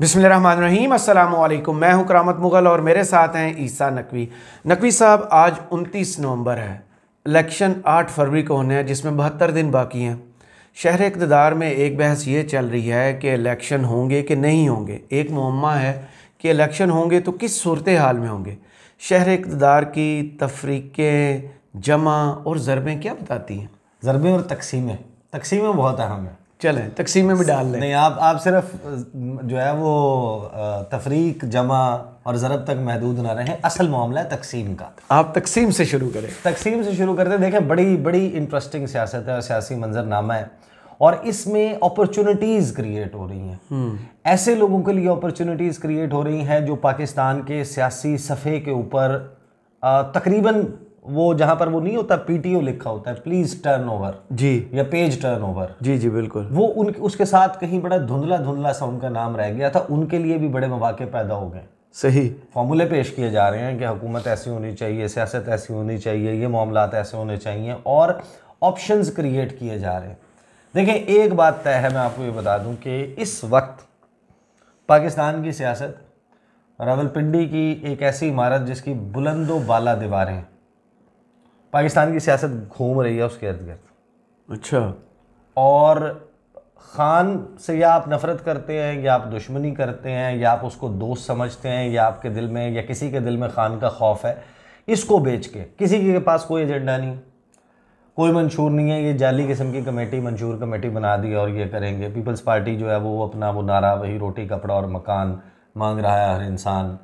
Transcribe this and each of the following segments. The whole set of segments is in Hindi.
बिसमीम मैं हूं करामत मुग़ल और मेरे साथ हैं ईसा नकवी नकवी साहब आज 29 नवंबर है इलेक्शन 8 फरवरी को होने हैं जिसमें बहत्तर दिन बाकी हैं शहर इकतदार में एक बहस ये चल रही है कि इलेक्शन होंगे कि नहीं होंगे एक मम्मा है कि इलेक्शन होंगे तो किस सूरत हाल में होंगे शहर इकतदार की तफरीकें जमा और ज़रबें क्या बताती हैं ज़रबें और तकसीमें तकसीमें बहुत अहम हैं चलें तकसीम में भी डाल लें नहीं आप आप सिर्फ जो है वो तफरीक जमा और ज़रब तक महदूद ना रहें असल मामला है तकसीम का आप तकसीम से शुरू करें तकसीम से शुरू करते देखें बड़ी बड़ी इंटरेस्टिंग सियासत है और सियासी मंजरनामा है और इसमें अपॉर्चुनिटीज़ क्रिएट हो रही हैं हम्म। ऐसे लोगों के लिए अपॉर्चुनिटीज़ क्रिएट हो रही हैं जो पाकिस्तान के सियासी सफ़े के ऊपर तकरीबन वो जहां पर वो नहीं होता पीटीओ लिखा होता है प्लीज टर्न ओवर जी या पेज टर्न ओवर जी जी बिल्कुल वो उन उसके साथ कहीं बड़ा धुंधला धुंधला सा उनका नाम रह गया था उनके लिए भी बड़े मौाक़े पैदा हो गए सही फॉर्मूले पेश किए जा रहे हैं कि हुकूमत ऐसी होनी चाहिए सियासत ऐसी होनी चाहिए ये मामला ऐसे होने चाहिए और ऑप्शन क्रिएट किए जा रहे हैं देखें एक बात तय है मैं आपको ये बता दूं कि इस वक्त पाकिस्तान की सियासत रावलपिंडी की एक ऐसी इमारत जिसकी बुलंदो बाला दीवारें पाकिस्तान की सियासत घूम रही है उसके इर्द गिर्द अच्छा और खान से या आप नफ़रत करते हैं या आप दुश्मनी करते हैं या आप उसको दोस्त समझते हैं या आपके दिल में या किसी के दिल में खान का खौफ है इसको बेच के किसी के पास कोई एजेंडा नहीं कोई मंशूर नहीं है ये जाली किस्म की कमेटी मंशूर कमेटी बना दी और ये करेंगे पीपल्स पार्टी जो है वो अपना वो नारा वही रोटी कपड़ा और मकान मांग रहा है हर इंसान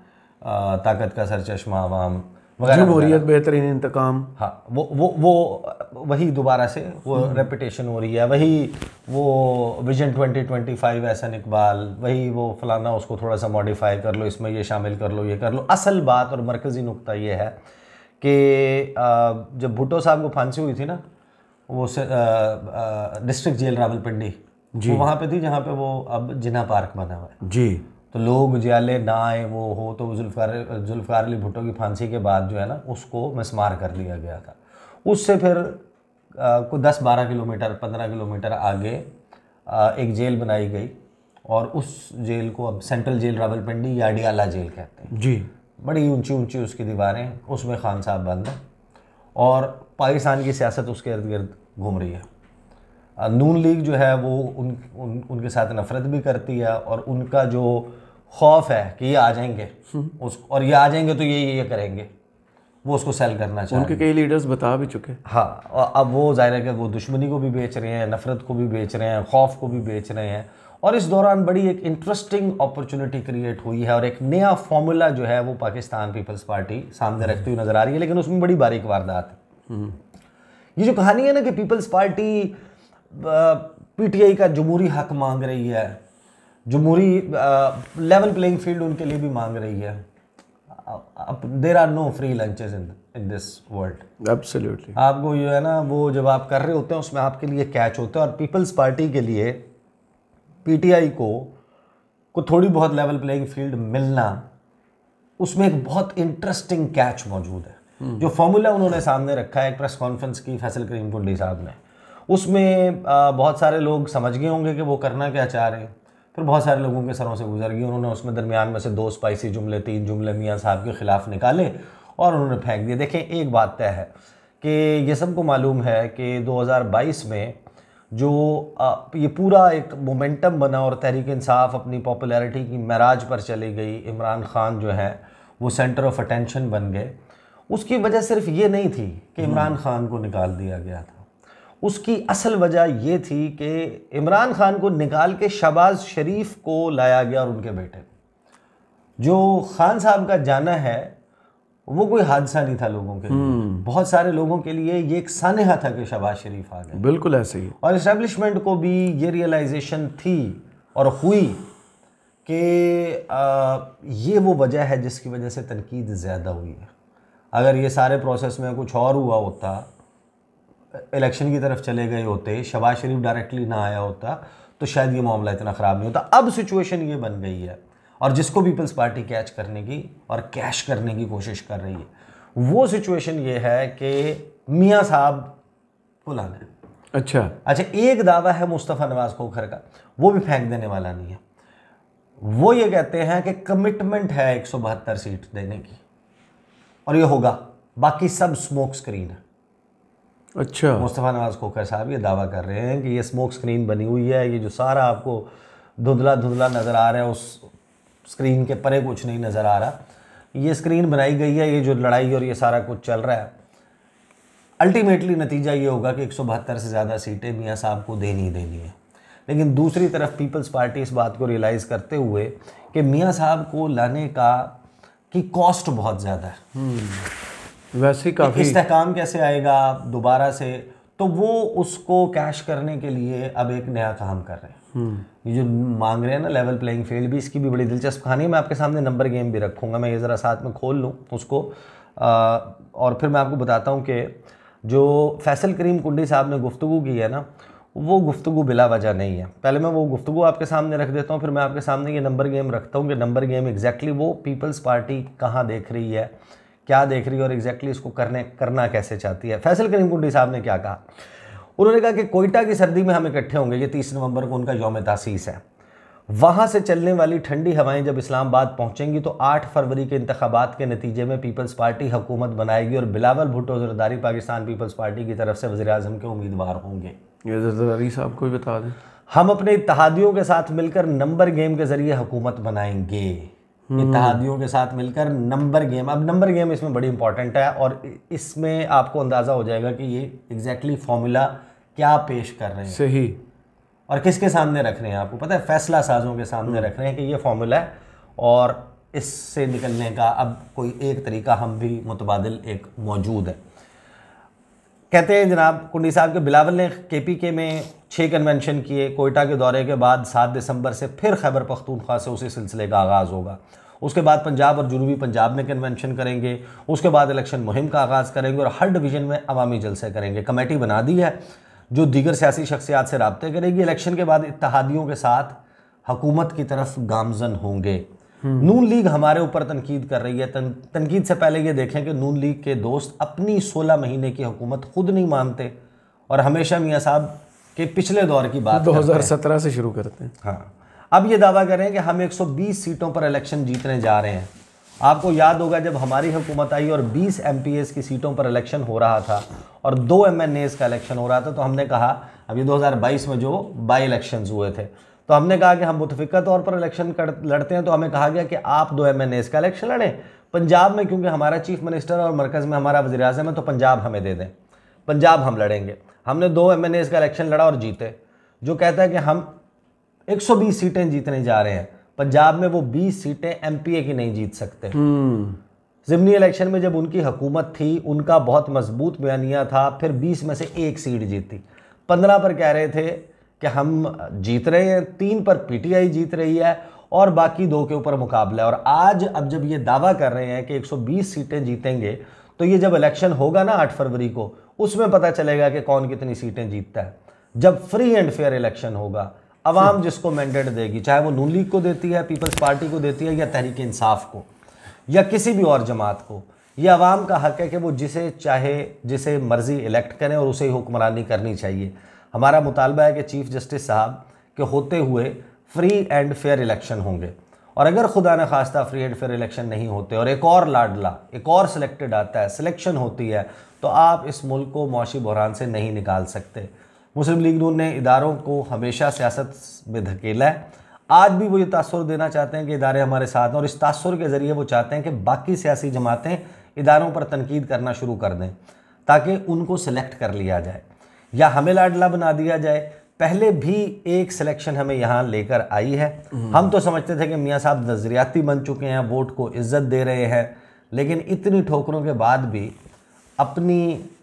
ताकत का सरचश्मा आवाम वगैरह जमहूरियत बेहतरीन इंतकाम हाँ वो वो वो वही दोबारा से वो रेपिटेशन हम्म। हो रही है वही वो विजन 2025 एहसन इकबाल वही वो फलाना उसको थोड़ा सा मॉडिफाई कर लो इसमें ये शामिल कर लो ये कर लो असल बात और मरकज़ी नुकता ये है कि जब भुटो साहब को फांसी हुई थी ना वो डिस्ट्रिक्ट जेल रावलपिंडी जी वहाँ पे थी जहाँ पे वो अब जिना पार्क बना हुआ है जी तो लोग जियाले ना आए वो हो तो जुल्फ़ार अली भुट्टो की फांसी के बाद जो है ना उसको मसमार कर लिया गया था उससे फिर को दस बारह किलोमीटर पंद्रह किलोमीटर आगे आ, एक जेल बनाई गई और उस जेल को अब central jail Rawalpindi Adiala jail कहते हैं जी बड़ी ऊंची ऊंची उसकी दीवारें उसमें खान साहब बंद हैं और पाकिस्तान की सियासत उसके इर्द गिर्द घूम रही है नून लीग जो है वो उन, उन उनके साथ नफ़रत भी करती है और उनका जो खौफ है कि ये आ जाएंगे उस और ये आ जाएंगे तो ये ये ये करेंगे वो उसको सेल करना चाहिए उनके कई लीडर्स बता भी चुके हाँ और अब वो जाहिर है कि वो दुश्मनी को भी बेच रहे हैं नफ़रत को भी बेच रहे हैं खौफ को भी बेच रहे हैं और इस दौरान बड़ी एक इंटरेस्टिंग अपॉर्चुनिटी क्रिएट हुई है और एक नया फॉर्मूला जो है वो पाकिस्तान पीपल्स पार्टी सामने रखती हुई नज़र आ रही है लेकिन उसमें बड़ी बारीक वारदात है हम्म। ये जो कहानी है ना कि पीपल्स पार्टी पीटीआई का जमहूरी हक मांग रही है जमहूरी लेवल प्लेइंग फील्ड उनके लिए भी मांग रही है there are no free lunches in in this world absolutely आपको जो है ना वो जब आप कर रहे होते हैं उसमें आपके लिए कैच होता है और पीपल्स पार्टी के लिए पीटीआई को को थोड़ी बहुत लेवल प्लेइंग फील्ड मिलना उसमें एक बहुत इंटरेस्टिंग कैच मौजूद है हम्म। जो फॉर्मूला उन्होंने सामने रखा है एक प्रेस कॉन्फ्रेंस की फैसल करीम पुंडी साहब ने उसमें बहुत सारे लोग समझ गए होंगे कि वो करना क्या चाह रहे हैं फिर बहुत सारे लोगों के सरों से गुजर गई उन्होंने उसमें दरमियान में से दो स्पाइसी जुमले तीन जुमले मियाँ साहब के ख़िलाफ़ निकाले और उन्होंने फेंक दिए देखें एक बात तय है कि ये सबको मालूम है कि 2022 में जो ये पूरा एक मोमेंटम बना और तहरीक इंसाफ अपनी पॉपुलैरिटी की मराज पर चली गई इमरान ख़ान जो है वो सेंटर ऑफ अटेंशन बन गए उसकी वजह सिर्फ ये नहीं थी कि इमरान हम्म। ख़ान को निकाल दिया गया था उसकी असल वजह यह थी कि इमरान खान को निकाल के शबाज शरीफ को लाया गया और उनके बेटे को जो खान साहब का जाना है वो कोई हादसा नहीं था लोगों के लिए हम्म। बहुत सारे लोगों के लिए ये एक सानहा था कि शबाज शरीफ आ गए बिल्कुल ऐसे ही और इस्टेब्लिशमेंट को भी ये रियलाइजेशन थी और हुई कि ये वो वजह है जिसकी वजह से तनकीद ज़्यादा हुई है अगर ये सारे प्रोसेस में कुछ और हुआ होता इलेक्शन की तरफ चले गए होते शबाज शरीफ डायरेक्टली ना आया होता तो शायद ये मामला इतना ख़राब नहीं होता अब सिचुएशन ये बन गई है और जिसको पीपल्स पार्टी कैच करने की और कैश करने की कोशिश कर रही है वो सिचुएशन ये है कि मियाँ साहब को लाना है अच्छा अच्छा एक दावा है मुस्तफ़ा नवाज़ खोखर का वो भी फेंक देने वाला नहीं है वो ये कहते हैं कि कमिटमेंट है एक सीट देने की और ये होगा बाकी सब स्मोक स्क्रीन है अच्छा मुस्तफ़ा नवाज़ खोखर साहब ये दावा कर रहे हैं कि ये स्मोक स्क्रीन बनी हुई है ये जो सारा आपको धुंधला धुंधला नज़र आ रहा है उस स्क्रीन के परे कुछ नहीं नज़र आ रहा ये स्क्रीन बनाई गई है ये जो लड़ाई और ये सारा कुछ चल रहा है अल्टीमेटली नतीजा ये होगा कि एक से ज़्यादा सीटें मियाँ साहब को देनी ही देनी है लेकिन दूसरी तरफ पीपल्स पार्टी इस बात को रियलाइज़ करते हुए कि मियाँ साहब को लाने का की कॉस्ट बहुत ज़्यादा है हम्म। वैसे काफ़ी इस्तेकाम कैसे आएगा दोबारा से तो वो उसको कैश करने के लिए अब एक नया काम कर रहे हैं हम्म। ये जो मांग रहे हैं ना लेवल प्लेइंग फील्ड भी इसकी भी बड़ी दिलचस्प कहानी है मैं आपके सामने नंबर गेम भी रखूँगा मैं ये ज़रा साथ में खोल लूँ उसको आ, और फिर मैं आपको बताता हूँ कि जो फैसल करीम कुंडी साहब ने गुफ्तु की है ना वो गुफ्तु बिला वजह नहीं है पहले मैं वो गुफ्तु आपके सामने रख देता हूँ फिर मैं आपके सामने ये नंबर गेम रखता हूँ कि नंबर गेम एग्जैक्टली वो पीपल्स पार्टी कहाँ देख रही है क्या देख रही है और एग्जैक्टली exactly इसको करने करना कैसे चाहती है फैसल करीम कुंडी साहब ने क्या कहा उन्होंने कहा कि कोयटा की सर्दी में हम इकट्ठे होंगे ये तीस नवंबर को उनका योम तासीस है वहाँ से चलने वाली ठंडी हवाएं जब इस्लामाबाद पहुँचेंगी तो 8 फरवरी के इंतबात के नतीजे में पीपल्स पार्टी हुकूमत बनाएगी और बिलावल भुट्टो जरदारी पाकिस्तान पीपल्स पार्टी की तरफ से वजी अजम के उम्मीदवार होंगे ये साहब को भी बता दें हम अपने इतिहादियों के साथ मिलकर नंबर गेम के ज़रिए हुकूमत बनाएंगे इतिहादियों के साथ मिलकर नंबर गेम अब नंबर गेम इसमें बड़ी इंपॉर्टेंट है और इसमें आपको अंदाज़ा हो जाएगा कि ये एग्जैक्टली फॉर्मूला क्या पेश कर रहे हैं सही और किसके सामने रख रहे हैं आपको पता है फैसला साजों के सामने हम्म। रख रहे हैं कि ये फॉर्मूला है और इससे निकलने का अब कोई एक तरीका हम भी मुतबादल एक मौजूद है कहते हैं जनाब कुंडी साहब के बिलावल ने के में छः कन्वेंशन किए कोयटा के दौरे के बाद सात दिसंबर से फिर खैबर पख्तूनख्वा से उसी सिलसिले का आगाज़ होगा उसके बाद पंजाब और जुनूबी पंजाब में कन्वेंशन करेंगे उसके बाद इलेक्शन मुहिम का आगाज़ करेंगे और हर डिवीज़न में अवामी जलसे करेंगे कमेटी बना दी है जो दीगर सियासी शख्सियात से रबते करेगी इलेक्शन के बाद इतिहादियों के साथ हकूमत की तरफ गामजन होंगे हम्म। नून लीग हमारे ऊपर तनकीद कर रही है तन, तनकीद से पहले ये देखें कि नून लीग के दोस्त अपनी सोलह महीने की हुकूमत खुद नहीं मानते और हमेशा मियाँ साहब के पिछले दौर की बात 2017 से शुरू करते हैं हाँ अब ये दावा करें कि हम 120 सीटों पर इलेक्शन जीतने जा रहे हैं आपको याद होगा जब हमारी हुकूमत आई और 20 एम की सीटों पर इलेक्शन हो रहा था और दो एम का इलेक्शन हो रहा था तो हमने कहा अभी 2022 में जो बाई इलेक्शन हुए थे तो हमने कहा कि हम मुतफिका तौर पर इलेक्शन लड़ते हैं तो हमें कहा गया कि आप दो एम का इलेक्शन लड़ें पंजाब में क्योंकि हमारा चीफ मिनिस्टर और मरकज़ में हमारा वजी अजम है तो पंजाब हमें दे दें पंजाब हम लड़ेंगे हमने दो एम का इलेक्शन लड़ा और जीते जो कहता है कि हम 120 सीटें जीतने जा रहे हैं पंजाब में वो 20 सीटें एमपीए की नहीं जीत सकते हम्म। जिमनी इलेक्शन में जब उनकी हुकूमत थी उनका बहुत मजबूत बयानिया था फिर 20 में से एक सीट जीती 15 पर कह रहे थे कि हम जीत रहे हैं तीन पर पीटीआई जीत रही है और बाकी दो के ऊपर मुकाबला और आज अब जब ये दावा कर रहे हैं कि 120 सीटें जीतेंगे तो ये जब इलेक्शन होगा ना 8 फरवरी को उसमें पता चलेगा कि कौन कितनी सीटें जीतता है जब फ्री एंड फेयर इलेक्शन होगा आवाम जिसको मैंडेट देगी चाहे वो नून लीग को देती है पीपल्स पार्टी को देती है या तहरीक इंसाफ को या किसी भी और जमात को यह आवाम का हक है कि वो जिसे चाहे जिसे मर्ज़ी इलेक्ट करें और उसे ही हुक्मरानी करनी चाहिए हमारा मुतालबा है कि चीफ़ जस्टिस साहब के होते हुए फ्री एंड फेयर इलेक्शन होंगे और अगर खुदा न खास्ता फ्री एंड फेयर इलेक्शन नहीं होते और एक और लाडला एक और सिलेक्टेड आता है सिलेक्शन होती है तो आप इस मुल्क को मुशी बहरान से नहीं निकाल सकते मुस्लिम लीग नून ने इदारों को हमेशा सियासत में धकेला है आज भी वो ये तासर देना चाहते हैं कि इदारे हमारे साथ हैं और इस तासर के ज़रिए वो चाहते हैं कि बाकी सियासी जमातें इदारों पर तनकीद करना शुरू कर दें ताकि उनको सिलेक्ट कर लिया जाए या हमें लाडला बना दिया जाए पहले भी एक सिलेक्शन हमें यहाँ लेकर आई है हम तो समझते थे कि मियाँ साहब नज़रियाती बन चुके हैं वोट को इज्जत दे रहे हैं लेकिन इतनी ठोकरों के बाद भी अपनी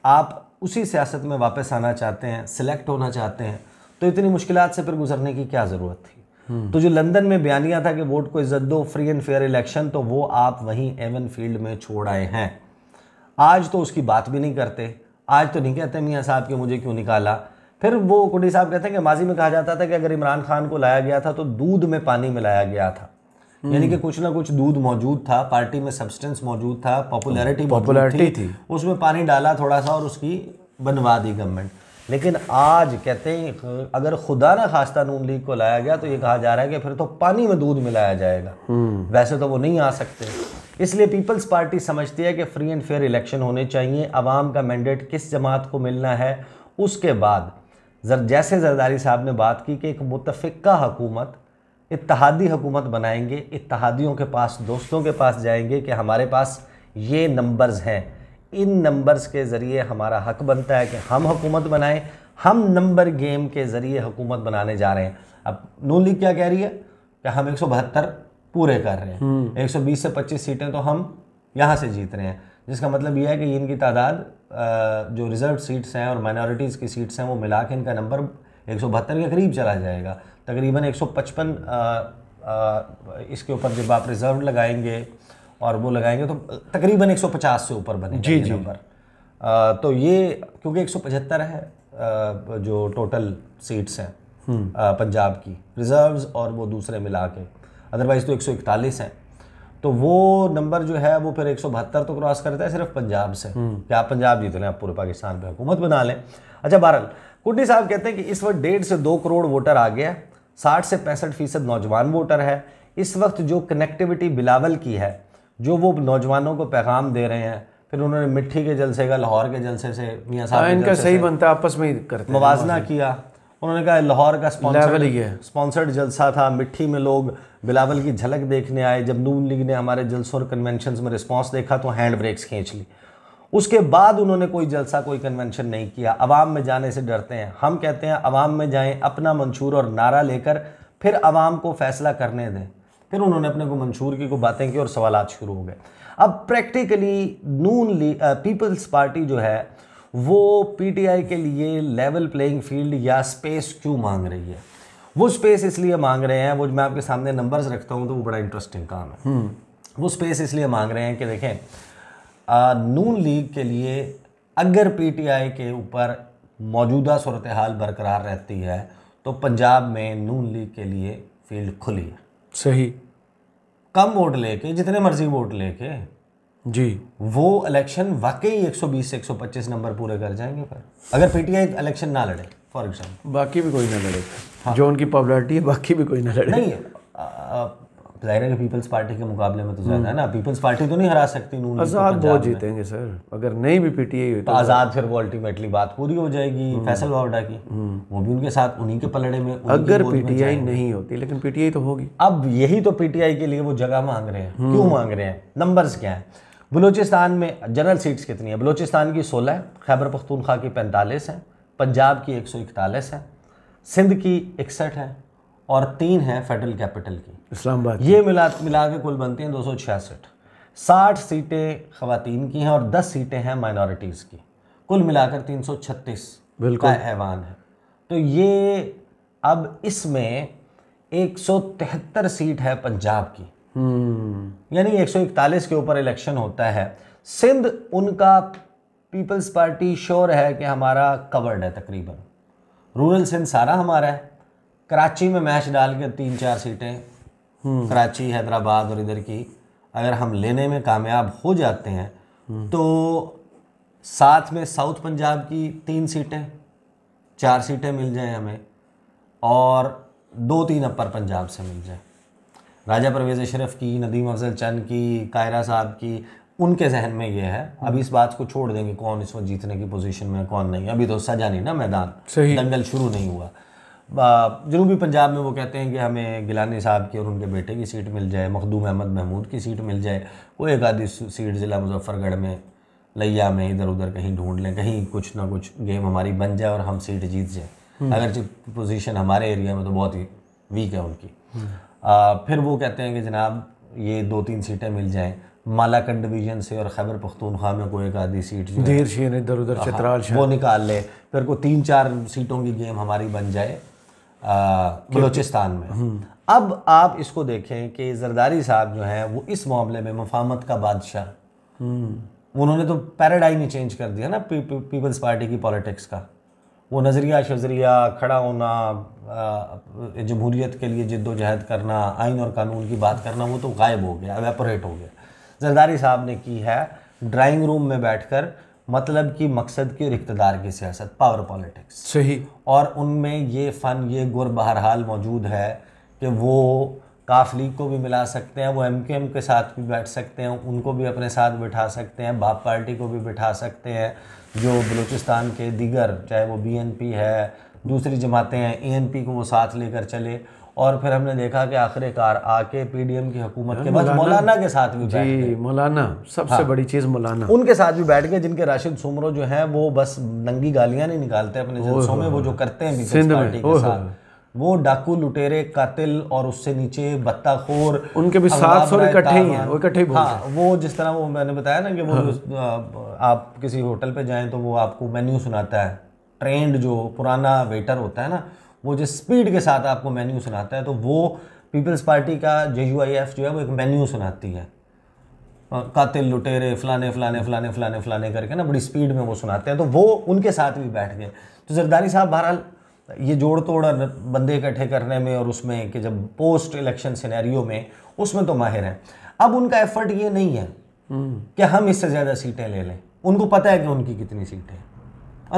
आप उसी सियासत में वापस आना चाहते हैं सिलेक्ट होना चाहते हैं तो इतनी मुश्किल से फिर गुजरने की क्या ज़रूरत थी हम्म। तो जो लंदन में बयानिया था कि वोट को इज्जत दो फ्री एंड फेयर इलेक्शन तो वो आप वहीं एवन फील्ड में छोड़ आए हैं आज तो उसकी बात भी नहीं करते आज तो नहीं कहते मियाँ साहब कि मुझे क्यों निकाला फिर वो कुटी साहब कहते हैं कि माजी में कहा जाता था कि अगर इमरान खान को लाया गया था तो दूध में पानी मिलाया गया था हम्म। यानी कि कुछ ना कुछ दूध मौजूद था पार्टी में सब्सटेंस मौजूद था पॉपुलैरिटी पॉपुलैरिटी थी उसमें पानी डाला थोड़ा सा और उसकी बनवा दी गवर्नमेंट लेकिन आज कहते हैं अगर खुदा ना खास्ता नून लीग को लाया गया तो ये कहा जा रहा है कि फिर तो पानी में दूध मिलाया जाएगा हम्म। वैसे तो वो नहीं आ सकते इसलिए पीपल्स पार्टी समझती है कि फ्री एंड फेयर इलेक्शन होने चाहिए आवाम का मैंडेट किस जमात को मिलना है उसके बाद जर जैसे जरदारी साहब ने बात की कि एक मुतफ़ा हुकूमत इतिहादी हुकूमत बनाएंगे इतिहादियों के पास दोस्तों के पास जाएंगे कि हमारे पास ये नंबर्स हैं इन नंबर्स के ज़रिए हमारा हक बनता है कि हम हुकूमत बनाएं हम नंबर गेम के ज़रिए हुकूमत बनाने जा रहे हैं अब नून लीग क्या कह रही है कि हम एक पूरे कर रहे हैं हम्म। एक से पच्चीस सीटें तो हम यहाँ से जीत रहे हैं जिसका मतलब यह है कि इनकी तादाद जो रिज़र्व सीट्स हैं और माइनॉरिटीज़ की सीट्स हैं वो मिला के इनका नंबर एक के करीब चला जाएगा तकरीबन 155 इसके ऊपर जब आप रिज़र्व लगाएंगे और वो लगाएंगे तो तकरीबन 150 से ऊपर बने जी जी नंबर तो ये क्योंकि 175 है जो टोटल सीट्स हैं हम्म। पंजाब की रिज़र्व्स और वो दूसरे मिला के अदरवाइज़ तो 141 हैं तो वो नंबर जो है वो फिर एक तो क्रॉस करता है सिर्फ पंजाब से हम्म। क्या आप पंजाब जीत लें आप पूरे पाकिस्तान पर हुकूमत बना लें अच्छा बहरल कुंडी साहब कहते हैं कि इस वक्त डेढ़ से दो करोड़ वोटर आ गया साठ से पैंसठ फीसद नौजवान वोटर है इस वक्त जो कनेक्टिविटी बिलावल की है जो वो नौजवानों को पैगाम दे रहे हैं फिर उन्होंने मिट्टी के जलसे का लाहौर के जलसे से मियाँ साहब हाँ, इनका सही बनता है आपस में करते मुवाजना किया उन्होंने कहा लाहौर का स्पॉन्सर्ड स्पॉन्सर्ड जलसा था मिट्टी में लोग बिलावल की झलक देखने आए जब नून लीग ने हमारे जलसों और कन्वेंशन में रिस्पॉन्स देखा तो हैंड ब्रेक्स खींच ली उसके बाद उन्होंने कोई जलसा कोई कन्वेंशन नहीं किया आवाम में जाने से डरते हैं हम कहते हैं आवाम में जाएं अपना मंशूर और नारा लेकर फिर अवाम को फैसला करने दें फिर उन्होंने अपने को मंशूर की को बातें की और सवाल शुरू हो गए अब प्रैक्टिकली नून ली पीपल्स पार्टी जो है वो पीटीआई के लिए लेवल प्लेइंग फील्ड या स्पेस क्यों मांग रही है वो स्पेस इसलिए मांग रहे हैं वो मैं आपके सामने नंबर्स रखता हूँ तो वो बड़ा इंटरेस्टिंग काम है हम्म। वो स्पेस इसलिए मांग रहे हैं कि देखें नून लीग के लिए अगर पीटीआई के ऊपर मौजूदा सूरत हाल बरकरार रहती है तो पंजाब में नून लीग के लिए फील्ड खुली है सही कम वोट लेके जितने मर्जी वोट लेके जी वो इलेक्शन वाकई 120 से 125 नंबर पूरे कर जाएंगे फिर अगर पीटीआई इलेक्शन ना लड़े फॉर एग्जाम्पल बाकी भी कोई ना लड़े हाँ। जो उनकी पॉपुलरिटी है बाकी भी कोई ना लड़े नहीं जाहिर पीपल्स पार्टी के मुकाबले में तो ज़्यादा है ना हम्म। पीपल्स पार्टी तो नहीं हरा सकती नून आज़ाद तो बहुत जीतेंगे सर अगर नहीं भी पीटीए हुई तो, तो आज़ाद तो फिर वो अल्टीमेटली बात पूरी हो जाएगी हम्म। फैसल वावडा की हम्म। वो भी उनके साथ उन्हीं के पलड़े में अगर पीटीआई नहीं होती लेकिन पीटीआई तो होगी अब यही तो पीटीआई के लिए वो जगह मांग रहे हैं क्यों मांग रहे हैं नंबर्स क्या है बलूचिस्तान में जनरल सीट्स कितनी है बलूचिस्तान की सोलह है खैबर पख्तूनख्वा की पैंतालीस है पंजाब की एक सौ इकतालीस है सिंध की इकसठ है और तीन है फेडरल कैपिटल की इस्लामाबाद ये मिला मिला के कुल बनती हैं दो सौ छियासठ साठ सीटें खातन की हैं और दस सीटें हैं माइनॉरिटीज़ की कुल मिलाकर तीन सौ छत्तीस बिल्कुल ऐवान है तो ये अब इसमें एक सौ तिहत्तर सीट है पंजाब की हम्म। यानी एक सौ इकतालीस के ऊपर इलेक्शन होता है सिंध उनका पीपल्स पार्टी श्योर है कि हमारा कवर्ड है तकरीबन रूरल सिंध सारा हमारा है कराची में मैच डाल के तीन चार सीटें हम्म। कराची हैदराबाद और इधर की अगर हम लेने में कामयाब हो जाते हैं हम्म। तो साथ में साउथ पंजाब की तीन सीटें चार सीटें मिल जाएं हमें और दो तीन अपर पंजाब से मिल जाएं राजा परवेज़ अशरफ की नदीम अफजल चंद की कायरा साहब की उनके जहन में यह है अभी हम्म। इस बात को छोड़ देंगे कौन इसमें जीतने की पोजीशन में कौन नहीं अभी तो सजा नहीं ना मैदान दंगल शुरू नहीं हुआ जनूबी पंजाब में वो कहते हैं कि हमें गिलानी साहब की और उनके बेटे की सीट मिल जाए मखदूम अहमद महमूद की सीट मिल जाए वो एक आधी सीट ज़िला मुजफ्फ़रगढ़ में लैया में इधर उधर कहीं ढूंढ लें कहीं कुछ ना कुछ गेम हमारी बन जाए और हम सीट जीत जाए हम्म। अगर पोजीशन हमारे एरिया में तो बहुत ही वीक है उनकी हम्म। आ, फिर वो कहते हैं कि जनाब ये दो तीन सीटें मिल जाएँ मालाकंड डिवीजन से और खैबर पख्तूनख्वा में कोई एक आधी सीट देर शेर इधर उधर हाँ, चतराल वो निकाल ले फिर को तीन चार सीटों की गेम हमारी बन जाए बलूचिस्तान में हम्म। अब आप इसको देखें कि जरदारी साहब जो हैं वो इस मामले में मफामत का बादशाह हम्म। उन्होंने तो पैराडाइम ही चेंज कर दिया ना पी, पी, पीपल्स पार्टी की पॉलिटिक्स का वो नज़रिया शजरिया खड़ा होना जमहूरीत के लिए जद्दोजहद करना आइन और कानून की बात करना वो तो गायब हो गया वेपोरेट हो गया जरदारी साहब ने की है ड्राइंग रूम में बैठकर मतलब कि मकसद की और इकतदार की सियासत पावर पॉलिटिक्स सही और उनमें ये फ़न ये गुर बहरहाल मौजूद है कि वो काफ़ लीग को भी मिला सकते हैं वो एम के एम के साथ भी बैठ सकते हैं उनको भी अपने साथ बिठा सकते हैं बाप पार्टी को भी बिठा सकते हैं जो बलूचिस्तान के दीगर चाहे वो बी एन पी है दूसरी जमातें हैं ए एन पी को वो साथ लेकर चले और फिर हमने देखा कि आखिरकार आके पीडीएम की हुकूमत के बाद मौलाना के साथ भी जी मौलाना सबसे हाँ। बड़ी चीज़ मौलाना उनके साथ भी बैठ गए जिनके राशिद सुमरो जो हैं वो बस नंगी गालियां नहीं निकालते अपने जलसों में वो जो करते हैं पीपल्स पार्टी के साथ वो डाकू लुटेरे कातिल और उससे नीचे बत्ताखोर उनके भी सात सौ इकट्ठे ही हैं वो इकट्ठे ही हाँ वो जिस तरह वो मैंने बताया ना कि वो हाँ। आप किसी होटल पे जाएं तो वो आपको मेन्यू सुनाता है ट्रेंड जो पुराना वेटर होता है ना वो जिस स्पीड के साथ आपको मेन्यू सुनाता है तो वो पीपल्स पार्टी का जे यू आई एफ जो है वो एक मेन्यू सुनाती है कातिल लुटेरे फलाने फलाने फलाने फलाने फलाने करके ना बड़ी स्पीड में वो सुनाते हैं तो वो उनके साथ भी बैठ गए तो जरदारी साहब बहरहाल ये जोड़ तोड़ बंदे इकट्ठे करने में और उसमें कि जब पोस्ट इलेक्शन सिनेरियो में उसमें तो माहिर हैं अब उनका एफर्ट ये नहीं है हम्म। कि हम इससे ज़्यादा सीटें ले लें उनको पता है कि उनकी कितनी सीटें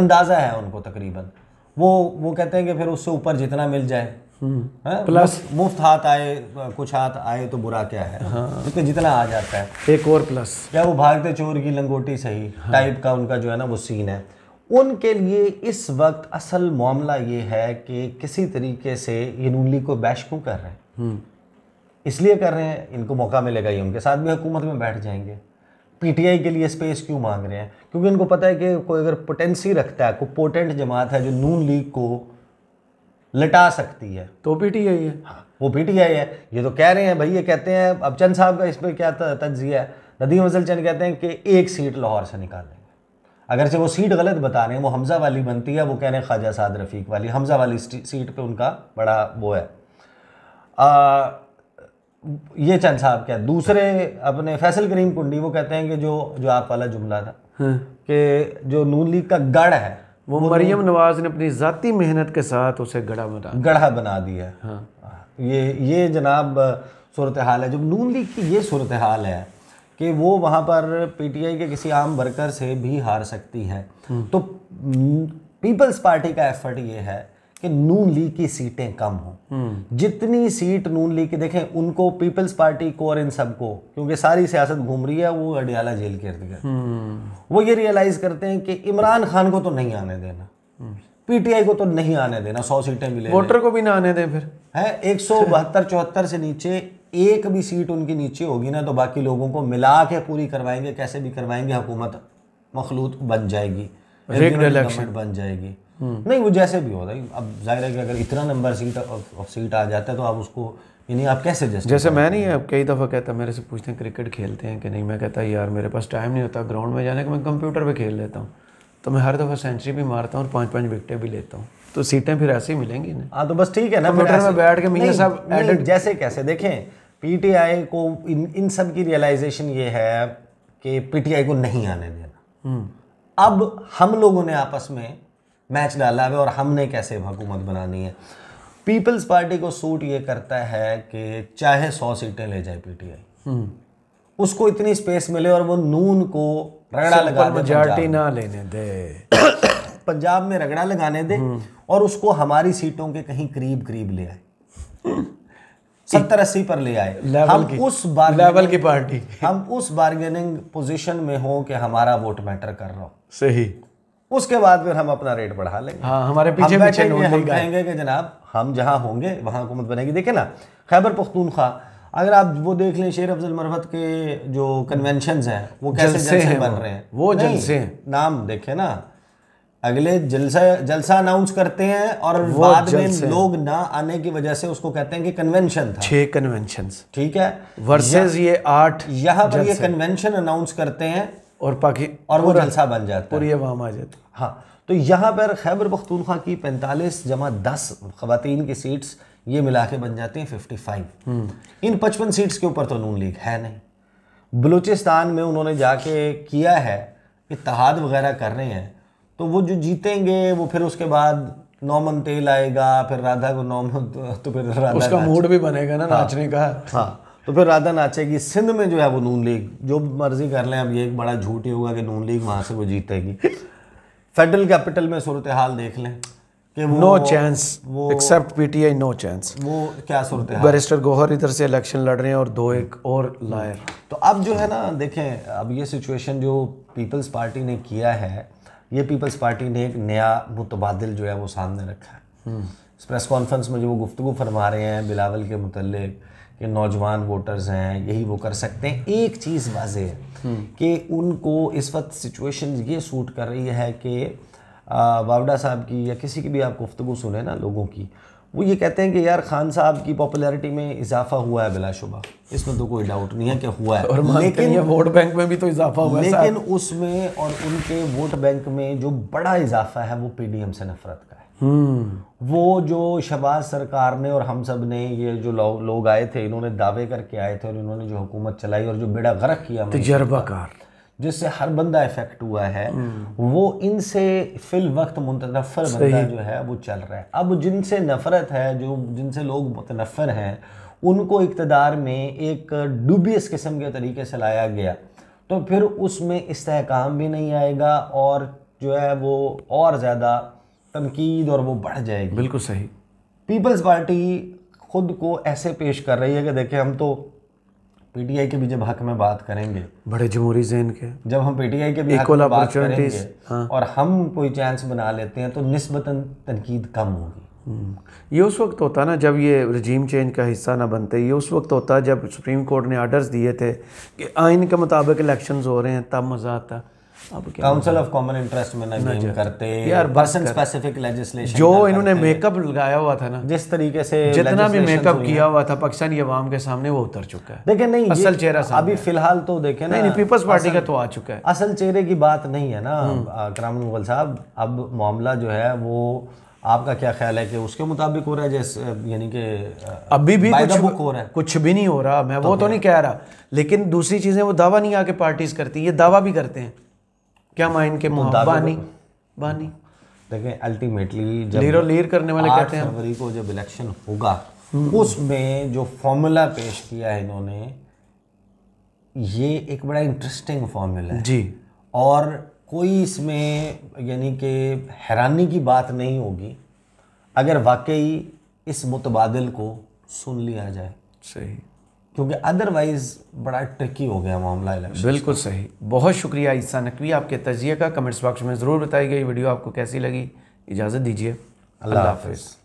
अंदाज़ा है उनको तकरीबन वो वो कहते हैं कि फिर उससे ऊपर जितना मिल जाए प्लस हम्म। हाँ, मुफ्त हाथ आए कुछ हाथ आए तो बुरा क्या है हाँ। तो जितना आ जाता है एक और प्लस क्या वो भागते चोर की लंगोटी सही हाँ। टाइप का उनका जो है ना वो सीन है उनके लिए इस वक्त असल मामला ये है कि किसी तरीके से ये नून लीग को बैश क्यों कर रहे हैं हम्म। इसलिए कर रहे हैं इनको मौका मिलेगा ये उनके साथ भी हुकूमत में बैठ जाएंगे पीटीआई के लिए स्पेस क्यों मांग रहे हैं क्योंकि इनको पता है कि कोई अगर पोटेंसी रखता है कोई पोटेंट जमात है जो नून लीग को लटा सकती है तो पीटीआई है हाँ वो पीटीआई है ये तो कह रहे हैं भाई ये कहते हैं अब चंद साहब का इस पर क्या तजिया है नदीम अजल चंद कहते हैं कि एक सीट लाहौर से निकाल लेंगे अगरचे वो सीट गलत बता रहे हैं वो हमज़ा वाली बनती है वो कह रहे हैं ख्वाजा साद रफ़ीक वाली हमज़ा वाली सीट पर उनका बड़ा वो है आ, ये चंद साहब क्या दूसरे अपने फैसल करीम कुंडी वो कहते हैं कि जो जो आप वाला जुमला था हाँ। कि जो नून लीग का गढ़ है वो, वो मरियम नवाज ने अपनी ज़ाती मेहनत के साथ उसे गढ़ा बना गढ़ा बना दिया हाँ। ये ये जनाब सूरत हाल है जब नून लीग की ये सूरत हाल है कि वो वहाँ पर पीटीआई के किसी आम वर्कर से भी हार सकती है हम्म। तो पीपल्स पार्टी का एफर्ट ये है कि नून लीग की सीटें कम हों हम्म। जितनी सीट नून लीग की देखें उनको पीपल्स पार्टी को और इन सबको क्योंकि सारी सियासत घूम रही है वो अडियाला जेल के अर्द हम्म। वो ये रियलाइज़ करते हैं कि इमरान खान को तो नहीं आने देना हम्म। पीटीआई को तो नहीं आने देना सौ सीटें मिले वोटर को भी ना आने दें फिर है एक सौ बहत्तर चौहत्तर से नीचे एक भी सीट उनकी नीचे होगी ना तो बाकी लोगों को मिला के पूरी करवाएंगे कैसे भी करवाएंगे हुकूमत मखलूत बन जाएगी गवर्नमेंट बन जाएगी नहीं वो जैसे भी हो रहा अब जाहिर है कि अगर इतना नंबर सीट ऑफ सीट आ जाता है तो आप उसको यानी आप कैसे जैसे जैसे मैं नहीं अब कई दफ़ा कहता मेरे से पूछते हैं क्रिकेट खेलते हैं कि नहीं मैं कहता यार मेरे पास टाइम नहीं होता ग्राउंड में जाने का मैं कंप्यूटर पर खेल लेता हूँ तो मैं हर दफ़ा सेंचुरी भी मारता हूँ और पाँच पाँच विकटें भी लेता हूँ तो सीटें फिर ऐसे ही मिलेंगी ना हाँ तो बस ठीक है ना कंप्यूटर में बैठ के मियाँ साहब एडिट जैसे कैसे देखें आई को इन इन सब की रियलाइजेशन ये है कि आई को नहीं आने देना हम्म। अब हम लोगों ने आपस में मैच डाला हुआ और हमने कैसे हुकूमत बनानी है पीपल्स पार्टी को सूट ये करता है कि चाहे सौ सीटें ले जाए पीटीआई हम्म। उसको इतनी स्पेस मिले और वो नून को रगड़ा लगा मेजोरिटी ना लेने दे पंजाब में रगड़ा लगाने दे हम्म। और उसको हमारी सीटों के कहीं करीब करीब ले आए सत्तर अस्सी पर ले आए हम उस बार लेवल की पार्टी हम उस बार्गेनिंग पोजीशन में हो कि हमारा वोट मैटर कर रहा हो सही उसके बाद फिर हम अपना रेट बढ़ा लेंगे हाँ हमारे पीछे हम पीछे हम कहेंगे कि जनाब हम जहाँ होंगे वहाँ हुकूमत बनेगी देखे ना खैबर पख्तूनख्वा अगर आप वो देख लें शेर अफजल मरवत के जो कन्वेंशन हैं वो कैसे जलसे, जलसे हैं बन रहे हैं वो जलसे हैं नाम देखे ना अगले जलसा जलसा अनाउंस करते हैं और बाद में लोग ना आने की वजह से उसको कहते हैं कि कन्वेंशन था छह कन्वेंशन ठीक है वर्सेस ये आठ यहाँ पर ये कन्वेंशन अनाउंस करते हैं और पाकि और वो जलसा बन जाता और ये आ जाता हाँ तो यहाँ पर खैबर पख्तूनख्वा की पैंतालीस जमा दस ख़वान की सीट्स ये मिला के बन जाती हैं फिफ्टी हम्म। फाइव इन पचपन सीट्स के ऊपर तो नून लीग है नहीं बलूचिस्तान में उन्होंने जाके किया है इतिहाद वगैरह कर रहे हैं तो वो जो जीतेंगे वो फिर उसके बाद नॉमन तेल आएगा फिर राधा को नॉमन तो फिर राधा उसका मूड भी बनेगा ना हाँ, नाचने का हाँ तो फिर राधा नाचेगी सिंध में जो है वो नून लीग जो मर्जी कर लें अब ये एक बड़ा झूठ ही होगा कि नून लीग वहाँ से वो जीतेगी फेडरल कैपिटल में सूरत हाल देख लें कि वो नो चांस वो एक्सेप्ट पीटीआई नो चांस वो क्या सूरत बैरिस्टर गोहर इधर से इलेक्शन लड़ रहे हैं और दो एक और लायर तो अब जो है ना देखें अब ये सिचुएशन जो पीपल्स पार्टी ने किया है ये पीपल्स पार्टी ने एक नया मुतबादल जो है वो सामने रखा है हम्म। इस प्रेस कॉन्फ्रेंस में जो वो गुफ्तु फरमा रहे हैं बिलावल के मुतलिक कि नौजवान वोटर्स हैं यही वो कर सकते हैं एक चीज़ वाजे है हम्म। कि उनको इस वक्त सिचुएशन ये सूट कर रही है कि बावडा साहब की या किसी की भी आप गुफ्तु सुने ना लोगों की वो ये कहते हैं कि यार खान साहब की पॉपुलैरिटी में इजाफा हुआ है बिलाशुबा इसमें तो कोई डाउट नहीं है कि हुआ है और लेकिन वोट बैंक में भी तो इजाफा हुआ लेकिन उसमें और उनके वोट बैंक में जो बड़ा इजाफा है वो पीडीएम से नफरत का है वो जो शबाज सरकार ने और हम सब ने ये जो लोग आए थे इन्होंने दावे करके आए थे और इन्होंने जो हुकूमत चलाई और जो बेड़ा गर्क किया तजर्बाकार तो जिससे हर बंदा इफेक्ट हुआ है हम्म। वो इनसे फिल वक्त मुंतफर बंदा जो है वो चल रहा है अब जिनसे नफ़रत है जो जिनसे लोग मुतनफ़र हैं उनको इकतदार में एक डुबियस किस्म के तरीके से लाया गया तो फिर उसमें इसकाम भी नहीं आएगा और जो है वो और ज़्यादा तनकीद और वो बढ़ जाएगी बिल्कुल सही पीपल्स पार्टी खुद को ऐसे पेश कर रही है कि देखिए हम तो पीटीआई के भी जब हक में बात करेंगे बड़े जमहूरी जहन के जब हम पीटीआई के भी हक में बात करेंगे हाँ। और हम कोई चांस बना लेते हैं तो नस्बता तनकीद कम होगी हम्म। ये उस वक्त होता ना जब ये रजीम चेंज का हिस्सा ना बनते ये उस वक्त होता जब सुप्रीम कोर्ट ने आर्डर्स दिए थे कि आइन के मुताबिक इलेक्शंस हो रहे हैं तब मज़ा आता काउंसिल ऑफ कॉमन इंटरेस्ट में ना गेम करते यार पर्सन स्पेसिफिक लेजिस्लेशन जो इन्होंने मेकअप लगाया हुआ था ना जिस तरीके से जितना भी मेकअप किया हुआ था पाकिस्तानी अवाम के सामने वो उतर चुका है देखिए नहीं असल चेहरा अभी फिलहाल तो देखे ना पीपल्स पार्टी का तो आ चुका है असल चेहरे की बात नहीं है ना हम्म। कराम मुगल साहब अब मामला जो है वो आपका क्या ख्याल है कि उसके मुताबिक हो रहा है जैसे यानी कि अभी भी कुछ बुक हो रहा है कुछ भी नहीं हो रहा मैं तो वो तो नहीं कह रहा लेकिन दूसरी चीज़ें वो दावा नहीं आके पार्टीज करती ये दावा भी करते हैं क्या माइंड के बानी बानी देखें अल्टीमेटली जब लीर लीर करने वाले कहते हैं फरवरी को जब इलेक्शन होगा हम्म। उसमें जो फॉर्मूला पेश किया है इन्होंने ये एक बड़ा इंटरेस्टिंग फॉर्मूला है जी और कोई इसमें यानी कि हैरानी की बात नहीं होगी अगर वाकई इस मुतबादल को सुन लिया जाए सही क्योंकि अदरवाइज बड़ा ट्रिकी हो गया मामला इलेक्शन बिल्कुल सही बहुत शुक्रिया ईसा नकवी आपके तजिए का कमेंट्स बॉक्स में ज़रूर बताई गई वीडियो आपको कैसी लगी इजाज़त दीजिए अल्लाह हाफिज़